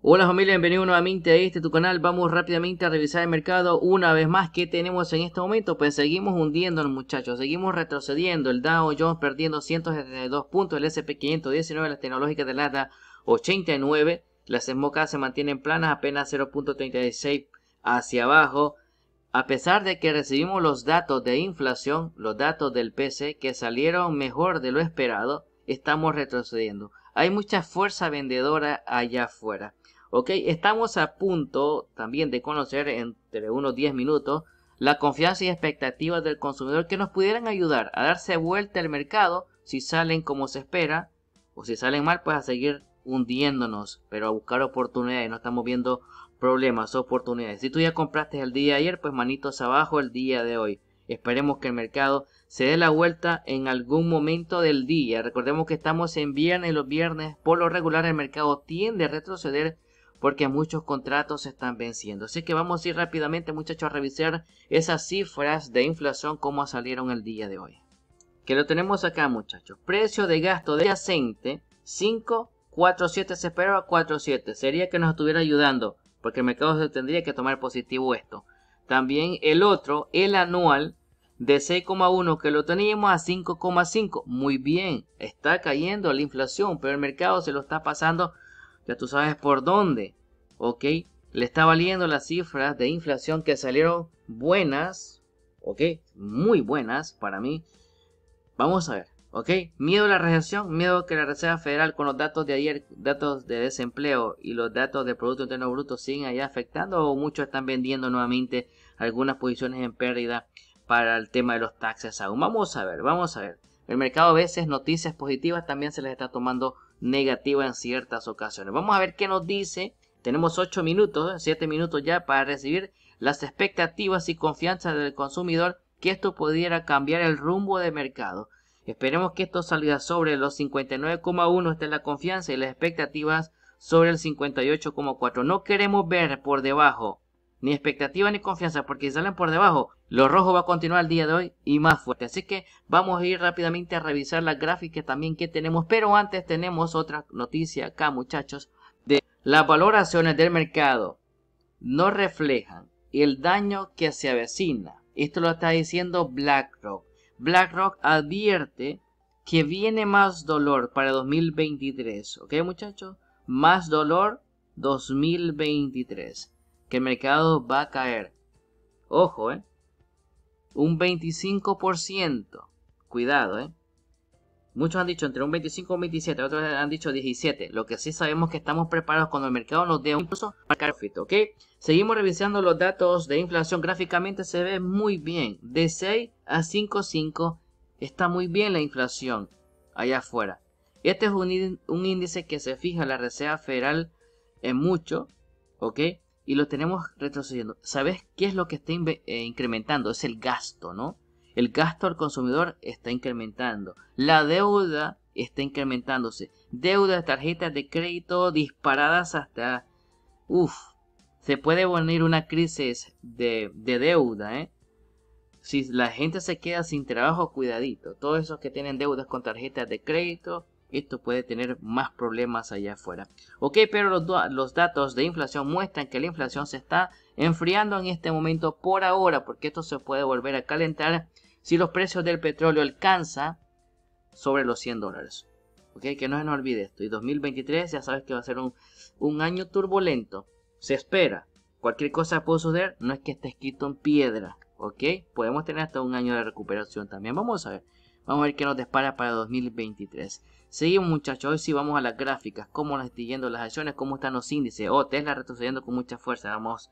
Hola familia, bienvenidos nuevamente a este tu canal. Vamos rápidamente a revisar el mercado una vez más. ¿Qué tenemos en este momento? Pues seguimos hundiéndonos muchachos, seguimos retrocediendo. El Dow Jones perdiendo 172 puntos, el S&P 519, las tecnológicas de lata 89. Las SMOKAS se mantienen planas, apenas 0.36 hacia abajo. A pesar de que recibimos los datos de inflación, los datos del PC que salieron mejor de lo esperado, estamos retrocediendo. Hay mucha fuerza vendedora allá afuera. Ok, estamos a punto también de conocer entre unos 10 minutos la confianza y expectativas del consumidor que nos pudieran ayudar a darse vuelta al mercado si salen como se espera o si salen mal, pues a seguir hundiéndonos, pero a buscar oportunidades. No estamos viendo problemas, oportunidades. Si tú ya compraste el día de ayer, pues manitos abajo el día de hoy. Esperemos que el mercado se dé la vuelta en algún momento del día. Recordemos que estamos en viernes los viernes por lo regular el mercado tiende a retroceder porque muchos contratos se están venciendo. Así que vamos a ir rápidamente muchachos a revisar esas cifras de inflación como salieron el día de hoy. Que lo tenemos acá muchachos. Precio de gasto adyacente 547 se esperaba 47. Sería que nos estuviera ayudando porque el mercado tendría que tomar positivo esto. También el otro, el anual de 6,1 que lo teníamos a 5,5. Muy bien, está cayendo la inflación, pero el mercado se lo está pasando ya tú sabes por dónde, ¿ok? Le está valiendo las cifras de inflación que salieron buenas, ¿ok? Muy buenas para mí. Vamos a ver, ¿ok? Miedo a la recesión, miedo que la Reserva Federal con los datos de ayer, datos de desempleo y los datos de Producto Interno Bruto siguen allá afectando o muchos están vendiendo nuevamente algunas posiciones en pérdida para el tema de los taxes aún. Vamos a ver, vamos a ver. El mercado a veces noticias positivas también se les está tomando negativa en ciertas ocasiones. Vamos a ver qué nos dice. Tenemos 8 minutos, 7 minutos ya para recibir las expectativas y confianza del consumidor que esto pudiera cambiar el rumbo de mercado. Esperemos que esto salga sobre los 59,1 está la confianza y las expectativas sobre el 58,4. No queremos ver por debajo ni expectativa ni confianza porque salen por debajo, lo rojo va a continuar el día de hoy y más fuerte. Así que vamos a ir rápidamente a revisar las gráficas también que tenemos. Pero antes tenemos otra noticia acá muchachos de las valoraciones del mercado no reflejan el daño que se avecina. Esto lo está diciendo BlackRock. BlackRock advierte que viene más dolor para 2023. ¿Ok muchachos? Más dolor 2023 que el mercado va a caer. Ojo, ¿eh? Un 25%. Cuidado, ¿eh? Muchos han dicho entre un 25 y un 27, otros han dicho 17. Lo que sí sabemos que estamos preparados cuando el mercado nos dé un impulso marcar fit, ¿ok? Seguimos revisando los datos de inflación. Gráficamente se ve muy bien. De 6 a 5.5 está muy bien la inflación allá afuera. Este es un, índice que se fija la Reserva Federal en mucho, ¿ok? y lo tenemos retrocediendo. ¿Sabes qué es lo que está eh, incrementando? Es el gasto, ¿no? El gasto al consumidor está incrementando. La deuda está incrementándose. Deudas, tarjetas de crédito disparadas hasta... Uf, se puede venir una crisis de, de deuda, ¿eh? Si la gente se queda sin trabajo, cuidadito. Todos esos que tienen deudas con tarjetas de crédito, esto puede tener más problemas allá afuera. Ok, pero los, datos de inflación muestran que la inflación se está enfriando en este momento por ahora, porque esto se puede volver a calentar si los precios del petróleo alcanzan sobre los 100 dólares. Ok, que no se nos olvide esto. Y 2023 ya sabes que va a ser un, un año turbulento. Se espera. Cualquier cosa puede suceder, no es que esté escrito en piedra. ¿ok? Podemos tener hasta un año de recuperación también. Vamos a ver. Vamos a ver qué nos dispara para 2023. Seguimos muchachos, hoy sí vamos a las gráficas, cómo las yendo las acciones, cómo están los índices. Oh, Tesla retrocediendo con mucha fuerza, vamos.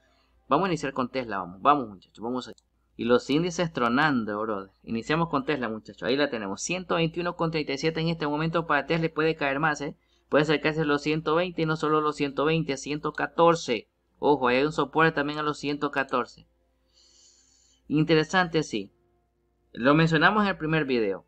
Vamos a iniciar con Tesla, vamos, vamos muchachos, vamos Y los índices tronando, brother. Iniciamos con Tesla, muchachos. Ahí la tenemos. 121,37 en este momento para Tesla. Puede caer más, ¿eh? Puede acercarse a los 120 y no solo los 120, a 114. Ojo, hay un soporte también a los 114. Interesante, sí. Lo mencionamos en el primer video.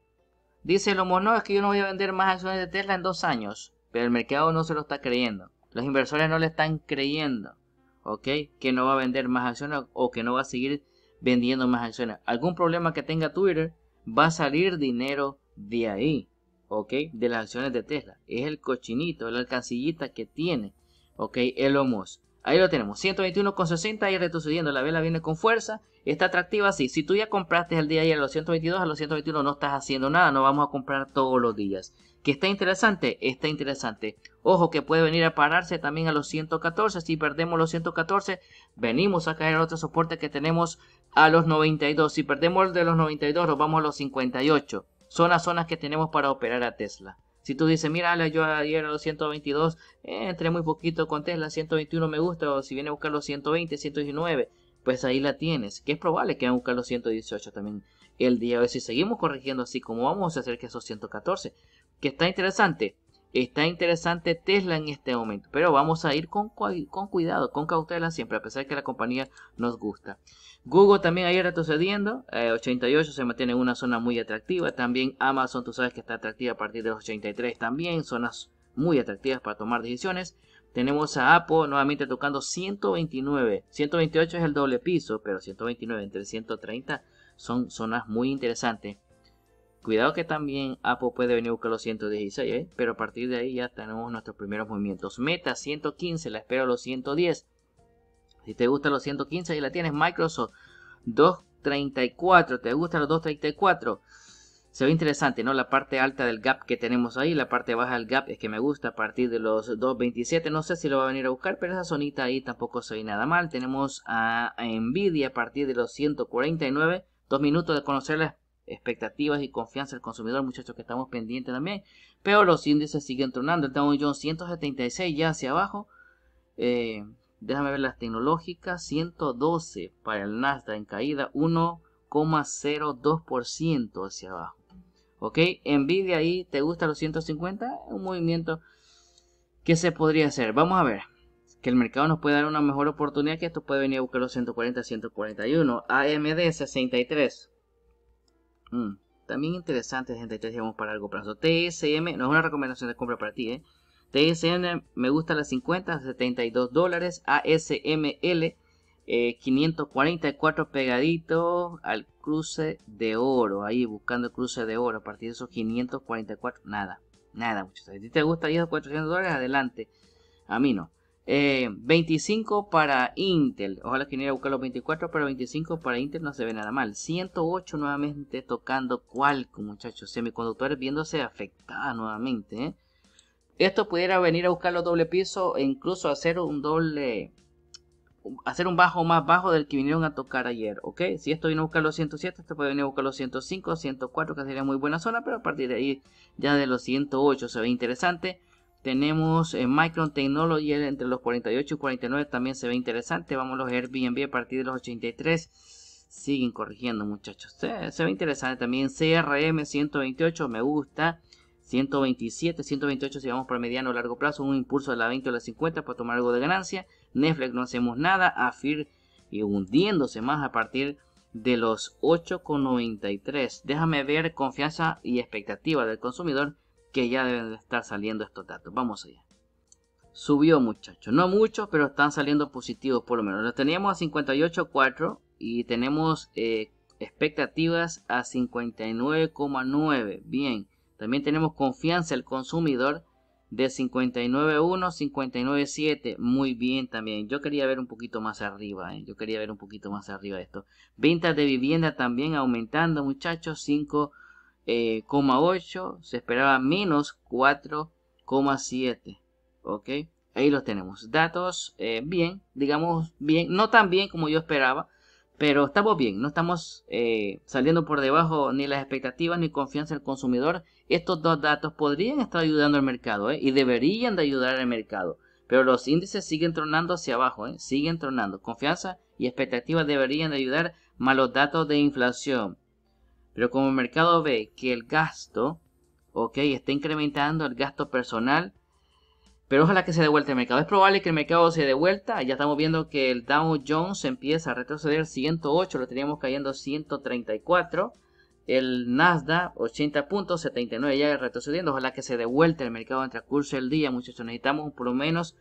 Dice Musk, no, es que yo no voy a vender más acciones de Tesla en dos años. Pero el mercado no se lo está creyendo. Los inversores no le están creyendo. ¿Ok? Que no va a vender más acciones o que no va a seguir vendiendo más acciones. Algún problema que tenga Twitter, va a salir dinero de ahí. ¿Ok? De las acciones de Tesla. Es el cochinito, la alcancillita que tiene. ¿Ok? Elon Musk. Ahí lo tenemos, 121,60 y retrocediendo. La vela viene con fuerza. Está atractiva sí, Si tú ya compraste el día ayer a los 122, a los 121 no estás haciendo nada. No vamos a comprar todos los días. ¿Que está interesante? Está interesante. Ojo que puede venir a pararse también a los 114. Si perdemos los 114, venimos a caer otro soporte que tenemos a los 92. Si perdemos el de los 92, nos vamos a los 58. Son las zonas que tenemos para operar a Tesla. Si tú dices, mira, yo ayer a los 122 eh, entré muy poquito con Tesla, 121 me gusta, o si viene a buscar los 120, 119, pues ahí la tienes. Que es probable que vayan a buscar los 118 también el día de hoy. Si seguimos corrigiendo así como vamos, a hacer que esos 114, que está interesante. Está interesante Tesla en este momento, pero vamos a ir con, con cuidado, con cautela siempre, a pesar de que la compañía nos gusta. Google también ayer retrocediendo, eh, 88 se mantiene en una zona muy atractiva. También Amazon, tú sabes que está atractiva a partir de los 83 también, zonas muy atractivas para tomar decisiones. Tenemos a Apple nuevamente tocando 129. 128 es el doble piso, pero 129 entre 130 son zonas muy interesantes. Cuidado que también Apple puede venir a buscar los 116, ¿eh? pero a partir de ahí ya tenemos nuestros primeros movimientos. Meta 115, la espero a los 110. Si te gusta los 115, ahí la tienes. Microsoft 234, ¿te gusta los 234? Se ve interesante, ¿no? La parte alta del gap que tenemos ahí, la parte baja del gap es que me gusta a partir de los 2.27. No sé si lo va a venir a buscar, pero esa zonita ahí tampoco se ve nada mal. Tenemos a Nvidia a partir de los 149. Dos minutos de conocerla expectativas y confianza del consumidor, muchachos, que estamos pendientes también. Pero los índices siguen tronando. El Dow Jones 176 ya hacia abajo. Eh, déjame ver las tecnológicas. 112 para el Nasdaq en caída. 1,02% hacia abajo. ¿Ok? envidia ahí, ¿te gusta los 150? Un movimiento que se podría hacer. Vamos a ver. Que el mercado nos puede dar una mejor oportunidad que esto puede venir a buscar los 140, 141. AMD 63. Mm, también interesante te digamos para largo plazo. TSM, no es una recomendación de compra para ti, ¿eh? TSM me gusta las 50, 72 dólares. ASML, 544 pegadito al cruce de oro. Ahí buscando cruce de oro. A partir de esos 544, nada. Nada, muchachos. Si te gusta 10 o 400 dólares, adelante. A mí no. 25 eh, para Intel. Ojalá que viniera a buscar los 24, pero 25 para Intel no se ve nada mal. 108 nuevamente tocando Qualcomm, muchachos. Semiconductores viéndose afectada nuevamente. ¿eh? Esto pudiera venir a buscar los doble piso e incluso hacer un doble. Hacer un bajo más bajo del que vinieron a tocar ayer, ¿ok? Si esto viene a buscar los 107, esto puede venir a buscar los 105, 104, que sería muy buena zona, pero a partir de ahí ya de los 108 se ve interesante. Tenemos eh, Micron Technology entre los 48 y 49 también se ve interesante. Vamos a los Airbnb a partir de los 83. Siguen corrigiendo muchachos. Se, se ve interesante también. CRM 128 me gusta. 127, 128 si vamos por mediano o largo plazo. Un impulso de la 20 o la 50 para tomar algo de ganancia. Netflix no hacemos nada. AFIR y hundiéndose más a partir de los 8,93. Déjame ver confianza y expectativa del consumidor que ya deben estar saliendo estos datos. Vamos allá. Subió muchachos, no mucho, pero están saliendo positivos por lo menos. Lo teníamos a 58.4 y tenemos eh, expectativas a 59.9. Bien, también tenemos confianza el consumidor de 59.1, 59.7. Muy bien también. Yo quería ver un poquito más arriba. Eh. Yo quería ver un poquito más arriba esto. Ventas de vivienda también aumentando, muchachos. 5 8, eh, se esperaba menos 4,7. ¿Ok? Ahí los tenemos. Datos eh, bien, digamos bien, no tan bien como yo esperaba, pero estamos bien, no estamos eh, saliendo por debajo ni las expectativas ni confianza del consumidor. Estos dos datos podrían estar ayudando al mercado y deberían de ayudar al mercado. Pero los índices siguen tronando hacia abajo, siguen tronando. Confianza y expectativas deberían de ayudar, más los datos de inflación pero como el mercado ve que el gasto, ok, está incrementando el gasto personal, pero ojalá que se devuelta el mercado. Es probable que el mercado se devuelva. Ya estamos viendo que el Dow Jones empieza a retroceder 108, lo teníamos cayendo 134. El Nasdaq 80.79 ya retrocediendo. Ojalá que se devuelta el mercado en transcurso del día, muchachos. Necesitamos por lo menos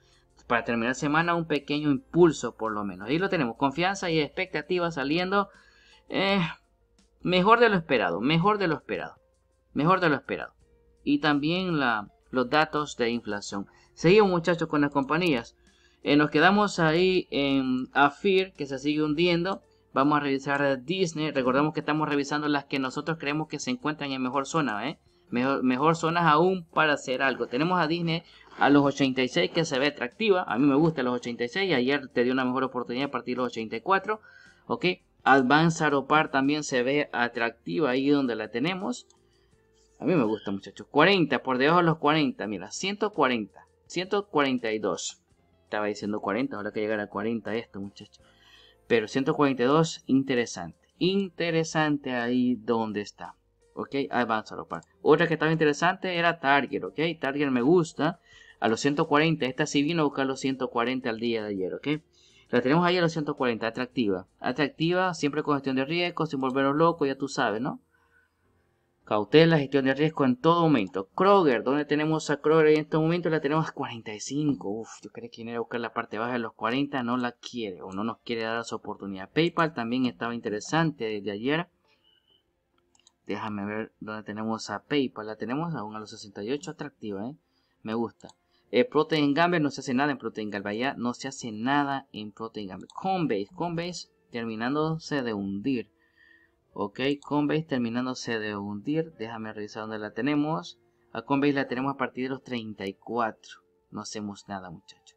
para terminar semana un pequeño impulso por lo menos. Y lo tenemos, confianza y expectativa saliendo. Eh, Mejor de lo esperado, mejor de lo esperado, mejor de lo esperado. Y también la, los datos de inflación. Seguimos muchachos con las compañías. Eh, nos quedamos ahí en AFIR que se sigue hundiendo. Vamos a revisar Disney. Recordemos que estamos revisando las que nosotros creemos que se encuentran en mejor zona. ¿eh? Mejor, mejor zonas aún para hacer algo. Tenemos a Disney a los 86 que se ve atractiva. A mí me gusta los 86. Ayer te dio una mejor oportunidad a partir de los 84. ¿Ok? Advance Aropar también se ve atractiva ahí donde la tenemos. A mí me gusta, muchachos. 40, por debajo de los 40. Mira, 140. 142. Estaba diciendo 40, ahora que llegar a 40 esto, muchachos. Pero 142, interesante. Interesante ahí donde está. ¿Ok? Advance Aropar. Otra que estaba interesante era Target, ¿ok? Target me gusta. A los 140, esta sí vino a buscar los 140 al día de ayer, ¿ok? La tenemos ahí a los 140, atractiva. Atractiva, siempre con gestión de riesgo, sin volveros locos, ya tú sabes, ¿no? Cautela, gestión de riesgo en todo momento. Kroger, ¿dónde tenemos a Kroger en este momento? La tenemos a 45. Uf, yo creo que viene a buscar la parte baja de los 40, no la quiere o no nos quiere dar su oportunidad. PayPal también estaba interesante desde ayer. Déjame ver dónde tenemos a PayPal. La tenemos aún a los 68, atractiva, ¿eh? Me gusta. Eh, Protein Gamble no se hace nada en Protein Ya no se hace nada en Protein Gamble Conbase, Conbase terminándose de hundir. Ok, Conbase terminándose de hundir. Déjame revisar dónde la tenemos. A Conbase la tenemos a partir de los 34. No hacemos nada, muchachos.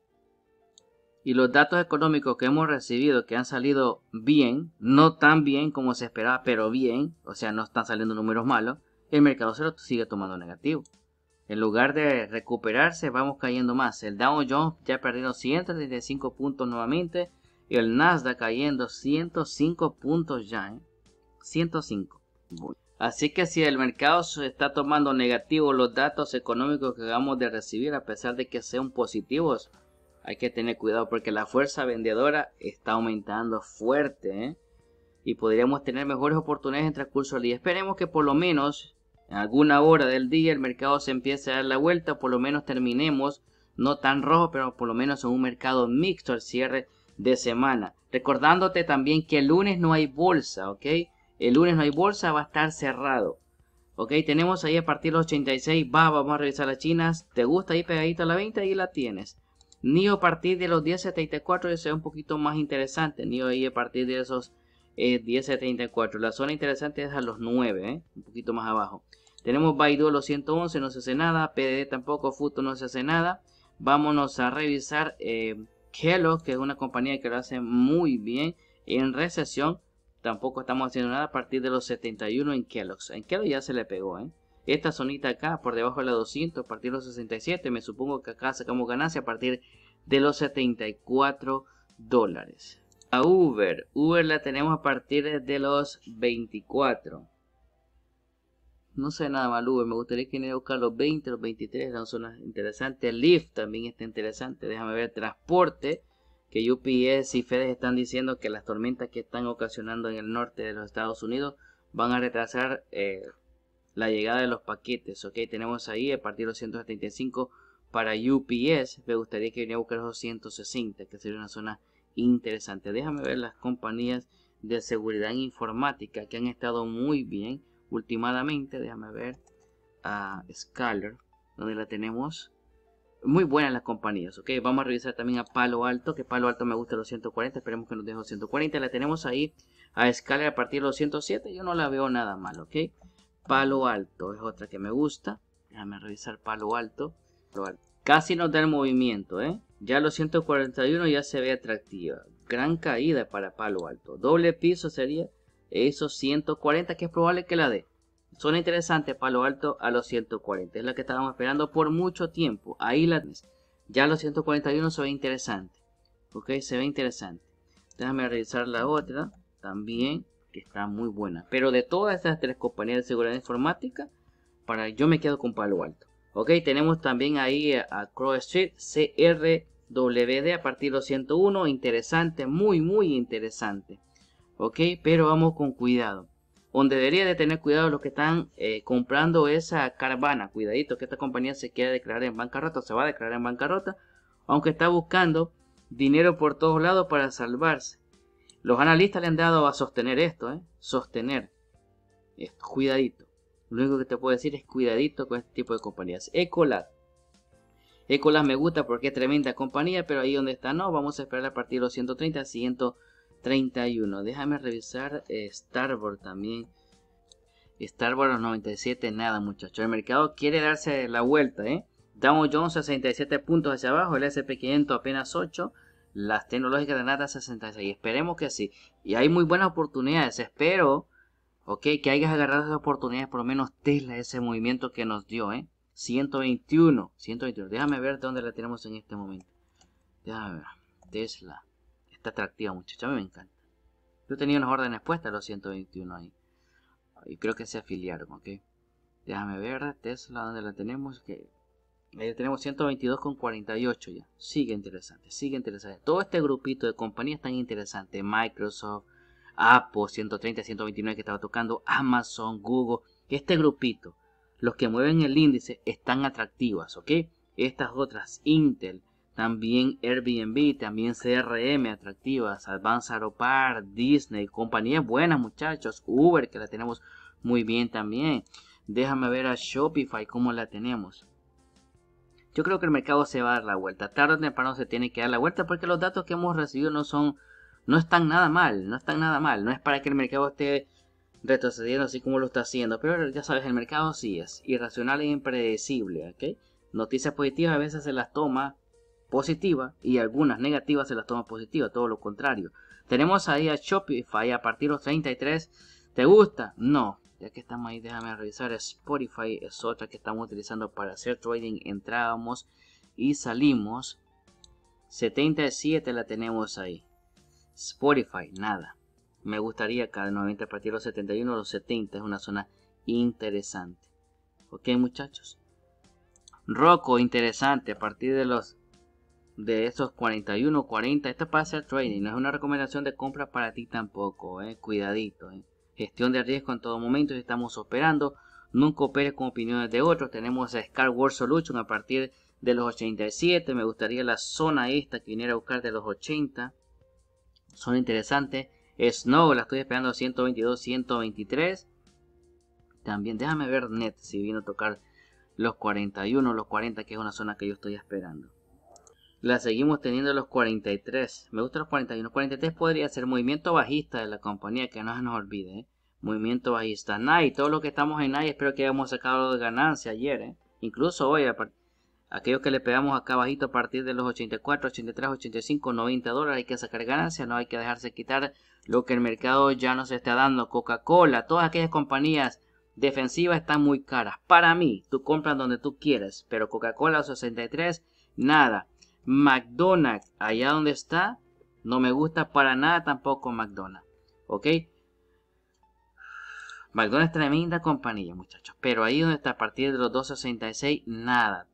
Y los datos económicos que hemos recibido, que han salido bien, no tan bien como se esperaba, pero bien, o sea, no están saliendo números malos, el mercado se sigue tomando negativo en lugar de recuperarse, vamos cayendo más. El Dow Jones ya perdido 135 puntos nuevamente. Y el Nasdaq cayendo 105 puntos ya. 105. ¿eh? Así que si el mercado está tomando negativo los datos económicos que acabamos de recibir, a pesar de que sean positivos, hay que tener cuidado porque la fuerza vendedora está aumentando fuerte. ¿eh? Y podríamos tener mejores oportunidades en transcurso del día. Esperemos que por lo menos en alguna hora del día el mercado se empieza a dar la vuelta, por lo menos terminemos, no tan rojo, pero por lo menos en un mercado mixto al cierre de semana. Recordándote también que el lunes no hay bolsa, ¿ok? El lunes no hay bolsa, va a estar cerrado. Ok, tenemos ahí a partir de los 86, va, vamos a revisar las chinas. ¿Te gusta ahí a la 20? Ahí la tienes. NIO a partir de los 10.74 ya se un poquito más interesante. NIO ahí a partir de esos es 10.74. La zona interesante es a los 9, ¿eh? un poquito más abajo. Tenemos Baidu a los 111, no se hace nada. PDD tampoco, Futo no se hace nada. Vámonos a revisar eh, Kellogg, que es una compañía que lo hace muy bien. En recesión tampoco estamos haciendo nada a partir de los 71 en Kellogg En Kellogg ya se le pegó, ¿eh? Esta zonita acá, por debajo de la 200, a partir de los 67, me supongo que acá sacamos ganancia a partir de los 74 dólares a Uber. Uber la tenemos a partir de los 24. No sé nada mal Uber, me gustaría que a buscar los 20, los 23, son zonas interesantes. Lyft también está interesante, déjame ver. Transporte, que UPS y FedEx están diciendo que las tormentas que están ocasionando en el norte de los Estados Unidos van a retrasar eh, la llegada de los paquetes. Ok, tenemos ahí a partir de los 175 para UPS, me gustaría que viniera a buscar los 160, que sería una zona interesante. Déjame ver las compañías de seguridad informática que han estado muy bien últimamente. Déjame ver a Scalar, donde la tenemos. Muy buenas las compañías, ok. Vamos a revisar también a Palo Alto, que Palo Alto me gusta los 140, esperemos que nos deje los 140. La tenemos ahí a Scalar a partir de los 107, yo no la veo nada mal, ok. Palo Alto es otra que me gusta. Déjame revisar Palo Alto. Palo Alto. Casi nos da el movimiento, ¿eh? Ya los 141 ya se ve atractiva. Gran caída para palo alto. Doble piso sería esos 140 que es probable que la dé. Suena interesante palo alto a los 140. Es la que estábamos esperando por mucho tiempo. Ahí la Ya los 141 se ve interesante. Ok, se ve interesante. Déjame revisar la otra también que está muy buena. Pero de todas estas tres compañías de seguridad informática, para yo me quedo con Palo Alto. Ok, tenemos también ahí a, a Street CR WD a partir de 101, interesante, muy muy interesante. Ok, pero vamos con cuidado. Donde debería de tener cuidado los que están eh, comprando esa caravana. Cuidadito que esta compañía se quiere declarar en bancarrota, se va a declarar en bancarrota. Aunque está buscando dinero por todos lados para salvarse. Los analistas le han dado a sostener esto, ¿eh? Sostener. cuidadito. Lo único que te puedo decir es cuidadito con este tipo de compañías. Ecolab. Ecolas me gusta porque es tremenda compañía, pero ahí donde está no, vamos a esperar a partir de los 130 131. Déjame revisar eh, Starboard también. Starboard los 97, nada muchachos. El mercado quiere darse la vuelta, ¿eh? Dow Jones 67 puntos hacia abajo, el SP500 apenas 8, las tecnológicas de nada 66. Esperemos que así Y hay muy buenas oportunidades, espero, ok, que hayas agarrado esas oportunidades, por lo menos Tesla, ese movimiento que nos dio, ¿eh? 121. 121. Déjame ver dónde la tenemos en este momento. Déjame ver. Tesla. Está atractiva, muchacha. A mí me encanta. Yo tenía unas órdenes puestas los 121 ahí. Y creo que se afiliaron, ¿ok? Déjame ver. Tesla, ¿dónde la tenemos? que Ahí tenemos 122,48 ya. Sigue interesante, sigue interesante. Todo este grupito de compañías tan interesante. Microsoft, Apple, 130, 129 que estaba tocando. Amazon, Google. Este grupito los que mueven el índice están atractivas, ¿ok? Estas otras, Intel, también Airbnb, también CRM atractivas, Advance Aeropar, Disney, compañías buenas muchachos, Uber que la tenemos muy bien también. Déjame ver a Shopify cómo la tenemos. Yo creo que el mercado se va a dar la vuelta, tarde o temprano se tiene que dar la vuelta porque los datos que hemos recibido no son, no están nada mal, no están nada mal, no es para que el mercado esté retrocediendo así como lo está haciendo. Pero ya sabes, el mercado sí es irracional e impredecible. ¿okay? Noticias positivas a veces se las toma positiva y algunas negativas se las toma positiva, todo lo contrario. Tenemos ahí a Shopify a partir de los 33. ¿Te gusta? No. Ya que estamos ahí, déjame revisar. Spotify es otra que estamos utilizando para hacer trading. Entrábamos y salimos. 77 la tenemos ahí. Spotify, nada. Me gustaría de 90 a partir de los 71 o los 70 es una zona interesante. ¿Ok muchachos? Roco interesante a partir de los de esos 41, 40. Esto pasa para trading, no es una recomendación de compra para ti tampoco. Eh, cuidadito. Eh. Gestión de riesgo en todo momento si estamos operando. Nunca operes con opiniones de otros. Tenemos a Scar World Solution a partir de los 87. Me gustaría la zona esta que viniera a buscar de los 80. Son interesantes. Snow la estoy esperando 122, 123. También déjame ver Net si vino a tocar los 41, los 40, que es una zona que yo estoy esperando. La seguimos teniendo los 43. Me gustan los 41. 43 podría ser movimiento bajista de la compañía, que no se nos olvide. ¿eh? Movimiento bajista. Nike, todo lo que estamos en Nike, espero que hayamos sacado de ganancia ayer. ¿eh? Incluso hoy, a partir Aquellos que le pegamos acá abajito a partir de los 84, 83, 85, 90 dólares, hay que sacar ganancias, no hay que dejarse quitar lo que el mercado ya nos está dando. Coca-Cola, todas aquellas compañías defensivas están muy caras. Para mí, tú compras donde tú quieras, pero Coca-Cola 63, nada. McDonald's, allá donde está, no me gusta para nada tampoco McDonald's. ¿Ok? McDonald's es tremenda compañía, muchachos. Pero ahí donde está, a partir de los 2.66, nada.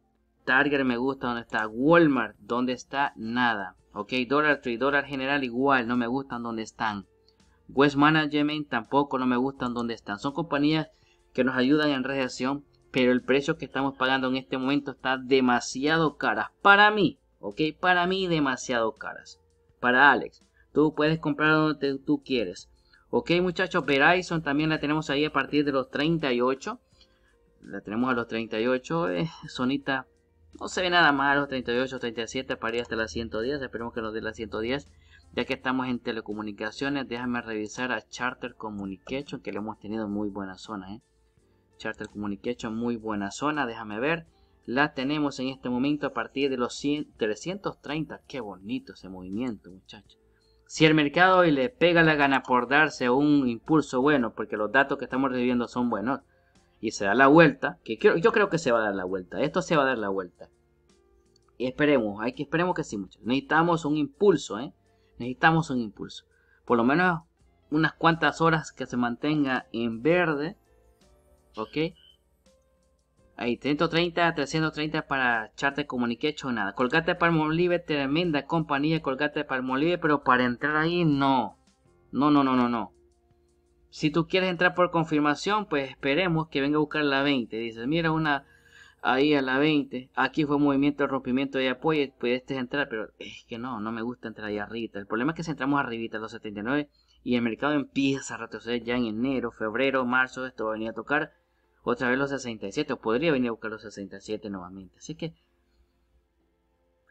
Target me gusta, donde está? Walmart, donde está? Nada. Ok, Dollar Tree, Dollar General igual, no me gustan donde están. West Management tampoco no me gustan donde están. Son compañías que nos ayudan en reacción. pero el precio que estamos pagando en este momento está demasiado caras. Para mí, ok, para mí demasiado caras. Para Alex, tú puedes comprar donde tú quieres. Ok, muchachos, Verizon también la tenemos ahí a partir de los 38. La tenemos a los 38. Eh, sonita no se ve nada mal los 38, 37 paría hasta las 110. Esperemos que nos dé las 110. Ya que estamos en telecomunicaciones, déjame revisar a Charter Communication, que le hemos tenido muy buena zona. ¿eh? Charter Communication, muy buena zona, déjame ver. La tenemos en este momento a partir de los 330. Qué bonito ese movimiento, muchachos. Si el mercado hoy le pega la gana por darse un impulso bueno, porque los datos que estamos recibiendo son buenos, y se da la vuelta, que yo creo que se va a dar la vuelta, esto se va a dar la vuelta. Y esperemos, hay que esperemos que sí, muchachos. Necesitamos un impulso, ¿eh? Necesitamos un impulso. Por lo menos unas cuantas horas que se mantenga en verde. ¿Ok? Ahí, 330, 330 para Charter Communication, nada. Colgate Palmolive, tremenda compañía, Colgate Palmolive, pero para entrar ahí, no. No, no, no, no, no. Si tú quieres entrar por confirmación, pues esperemos que venga a buscar la 20. Dices, mira una ahí a la 20. Aquí fue movimiento de rompimiento de apoyo. Pudiste entrar, pero es que no, no me gusta entrar ahí arriba El problema es que si entramos arribita, los 79, y el mercado empieza a retroceder ya en enero, febrero, marzo, esto va a venir a tocar otra vez los 67. O podría venir a buscar los 67 nuevamente. Así que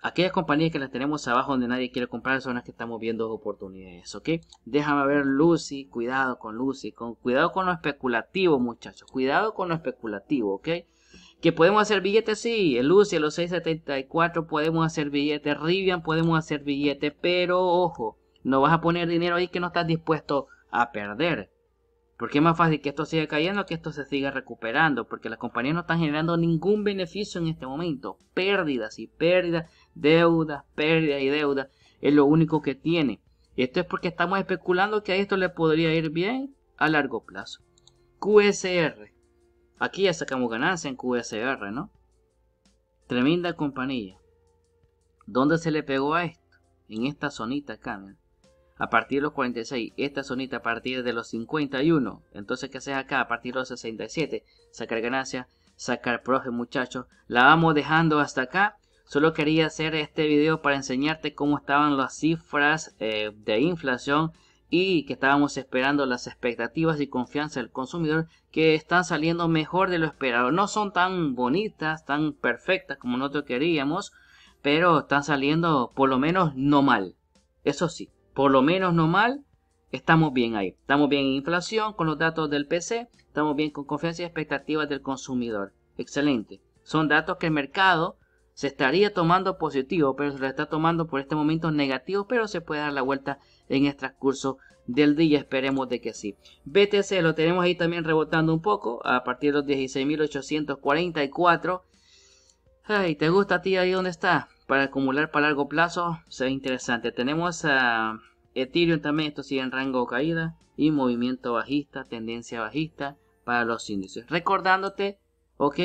Aquellas compañías que las tenemos abajo donde nadie quiere comprar son las que estamos viendo oportunidades, ¿ok? Déjame ver Lucy, cuidado con Lucy, con, cuidado con lo especulativo, muchachos, cuidado con lo especulativo, ¿ok? Que podemos hacer billetes, sí, en Lucy, los 674 podemos hacer billetes, Rivian podemos hacer billetes, pero ojo, no vas a poner dinero ahí que no estás dispuesto a perder. Porque es más fácil que esto siga cayendo que esto se siga recuperando. Porque las compañías no están generando ningún beneficio en este momento. Pérdidas y pérdidas Deuda, pérdida y deuda es lo único que tiene. Esto es porque estamos especulando que a esto le podría ir bien a largo plazo. QSR. Aquí ya sacamos ganancia en QSR, ¿no? Tremenda compañía. ¿Dónde se le pegó a esto? En esta zonita acá, A partir de los 46, esta zonita a partir de los 51. Entonces, ¿qué sea acá? A partir de los 67, sacar ganancia, sacar profe muchachos. La vamos dejando hasta acá. Solo quería hacer este video para enseñarte cómo estaban las cifras eh, de inflación y que estábamos esperando las expectativas y confianza del consumidor que están saliendo mejor de lo esperado. No son tan bonitas, tan perfectas como nosotros queríamos, pero están saliendo por lo menos no mal. Eso sí, por lo menos no mal, estamos bien ahí. Estamos bien en inflación con los datos del PC, estamos bien con confianza y expectativas del consumidor. Excelente. Son datos que el mercado se estaría tomando positivo, pero se lo está tomando por este momento negativo, pero se puede dar la vuelta en el transcurso del día, esperemos de que sí. BTC lo tenemos ahí también rebotando un poco, a partir de los 16.844. Ay, ¿te gusta a ti ahí donde está? Para acumular para largo plazo, se ve interesante. Tenemos a Ethereum también, esto sigue en rango caída y movimiento bajista, tendencia bajista para los índices. Recordándote, ok,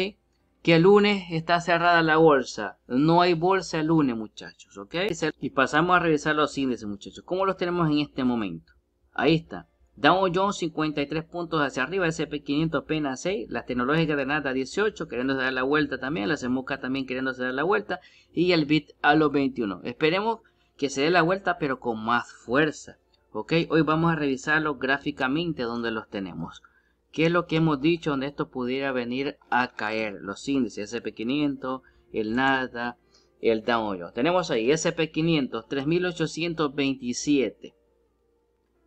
que el lunes está cerrada la bolsa. No hay bolsa el lunes, muchachos, ¿ok? Y pasamos a revisar los índices, muchachos. ¿Cómo los tenemos en este momento? Ahí está. Dow Jones 53 puntos hacia arriba, S&P 500 apenas 6, las tecnológicas de nada 18 Queriendo dar la vuelta también, las Semuca también queriendo dar la vuelta y el BIT a los 21. Esperemos que se dé la vuelta pero con más fuerza. Ok, hoy vamos a revisarlo gráficamente donde los tenemos. ¿Qué es lo que hemos dicho donde esto pudiera venir a caer? Los índices SP500, el nada, el Dow Jones. Tenemos ahí SP500, 3827.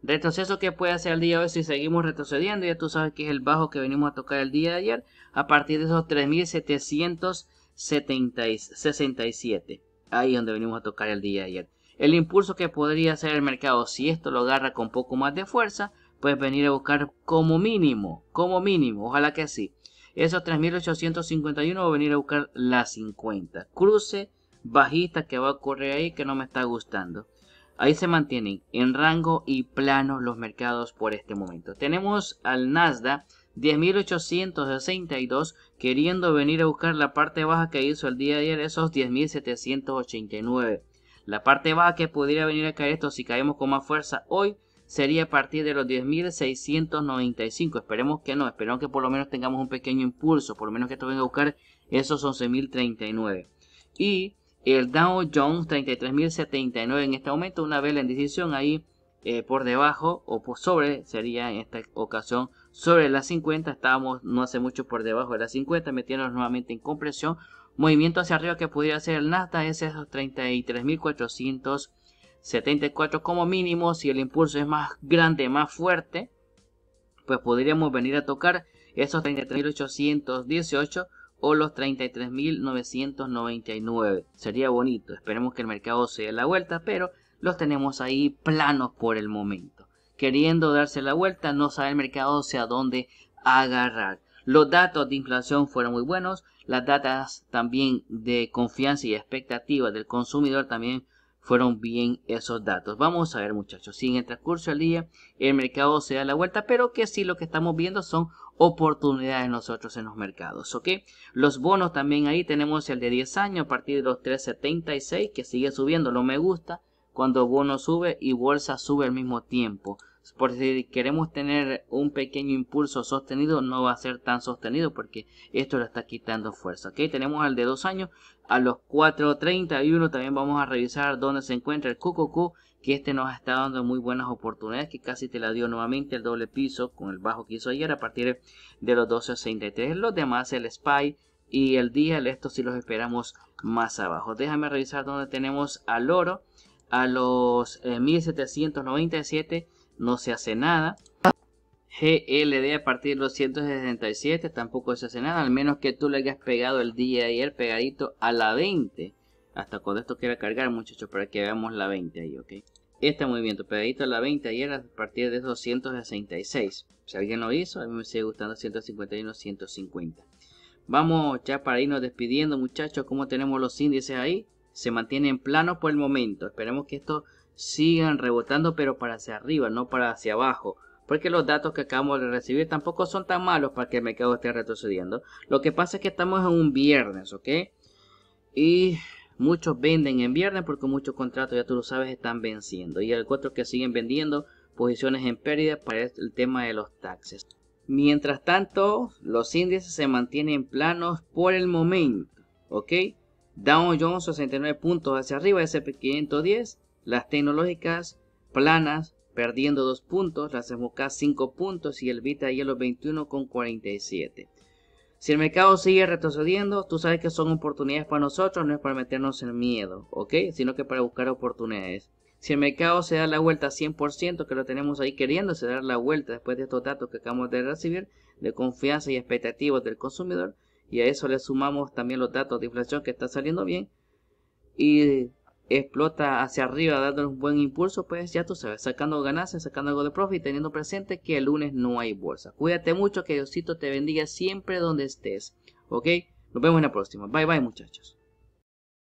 Retroceso que puede hacer el día de hoy si seguimos retrocediendo. Ya tú sabes que es el bajo que venimos a tocar el día de ayer. A partir de esos 3767. Ahí es donde venimos a tocar el día de ayer. El impulso que podría hacer el mercado si esto lo agarra con poco más de fuerza puedes venir a buscar como mínimo, como mínimo, ojalá que así. Esos 3.851 voy a venir a buscar las 50. Cruce bajista que va a ocurrir ahí que no me está gustando. Ahí se mantienen en rango y plano los mercados por este momento. Tenemos al Nasdaq 10.862 queriendo venir a buscar la parte baja que hizo el día de ayer, esos 10.789. La parte baja que pudiera venir a caer esto si caemos con más fuerza hoy sería a partir de los 10.695. Esperemos que no, esperemos que por lo menos tengamos un pequeño impulso, por lo menos que esto venga a buscar esos 11.039. Y el Dow Jones 33.079 en este momento, una vela en decisión ahí eh, por debajo o por sobre, sería en esta ocasión sobre las 50. Estábamos no hace mucho por debajo de las 50, metiéndonos nuevamente en compresión. Movimiento hacia arriba que pudiera ser el Nasdaq es esos 33.400 74 como mínimo, si el impulso es más grande, más fuerte, pues podríamos venir a tocar esos 33.818 o los 33.999. Sería bonito, esperemos que el mercado se dé la vuelta, pero los tenemos ahí planos por el momento. Queriendo darse la vuelta, no sabe el mercado hacia dónde agarrar. Los datos de inflación fueron muy buenos, las datas también de confianza y expectativas del consumidor también fueron bien esos datos. Vamos a ver muchachos, si en el transcurso al día el mercado se da la vuelta, pero que sí lo que estamos viendo son oportunidades nosotros en los mercados, ¿ok? Los bonos también ahí tenemos el de 10 años a partir de los 3.76 que sigue subiendo, lo me gusta cuando bono sube y bolsa sube al mismo tiempo. Por si queremos tener un pequeño impulso sostenido, no va a ser tan sostenido porque esto lo está quitando fuerza. ¿ok? Tenemos el de 2 años a los 4.31 también vamos a revisar dónde se encuentra el QQQ, que este nos está dando muy buenas oportunidades, que casi te la dio nuevamente el doble piso con el bajo que hizo ayer a partir de los 12.63. Los demás, el SPY y el DIAL, estos si los esperamos más abajo. Déjame revisar dónde tenemos al oro. A los 1797 eh, no se hace nada. GLD a partir de 267 tampoco se hace nada, al menos que tú le hayas pegado el día de ayer pegadito a la 20. Hasta cuando esto quiera cargar, muchachos, para que veamos la 20 ahí, ¿ok? Este movimiento pegadito a la 20 ayer a partir de 266. Si alguien lo hizo, a mí me sigue gustando 151, 150. Vamos ya para irnos despidiendo, muchachos, cómo tenemos los índices ahí. Se mantienen planos por el momento. Esperemos que estos sigan rebotando, pero para hacia arriba, no para hacia abajo porque los datos que acabamos de recibir tampoco son tan malos para que el mercado esté retrocediendo. Lo que pasa es que estamos en un viernes, ¿ok? Y muchos venden en viernes porque muchos contratos, ya tú lo sabes, están venciendo. Y hay otros que siguen vendiendo posiciones en pérdida para el tema de los taxes. Mientras tanto, los índices se mantienen planos por el momento, ¿ok? Dow Jones 69 puntos hacia arriba, S&P 510, las tecnológicas planas perdiendo 2 puntos, las embocas 5 puntos y el Vita Hielo 21 con 47. Si el mercado sigue retrocediendo, tú sabes que son oportunidades para nosotros, no es para meternos en miedo, ¿ok? Sino que para buscar oportunidades. Si el mercado se da la vuelta 100%, que lo tenemos ahí queriendo, se da la vuelta después de estos datos que acabamos de recibir, de confianza y expectativas del consumidor, y a eso le sumamos también los datos de inflación que está saliendo bien, y explota hacia arriba dándole un buen impulso, pues ya tú sabes, sacando ganancias, sacando algo de profit, teniendo presente que el lunes no hay bolsa. Cuídate mucho, que Diosito te bendiga siempre donde estés. ¿Ok? Nos vemos en la próxima. Bye bye muchachos.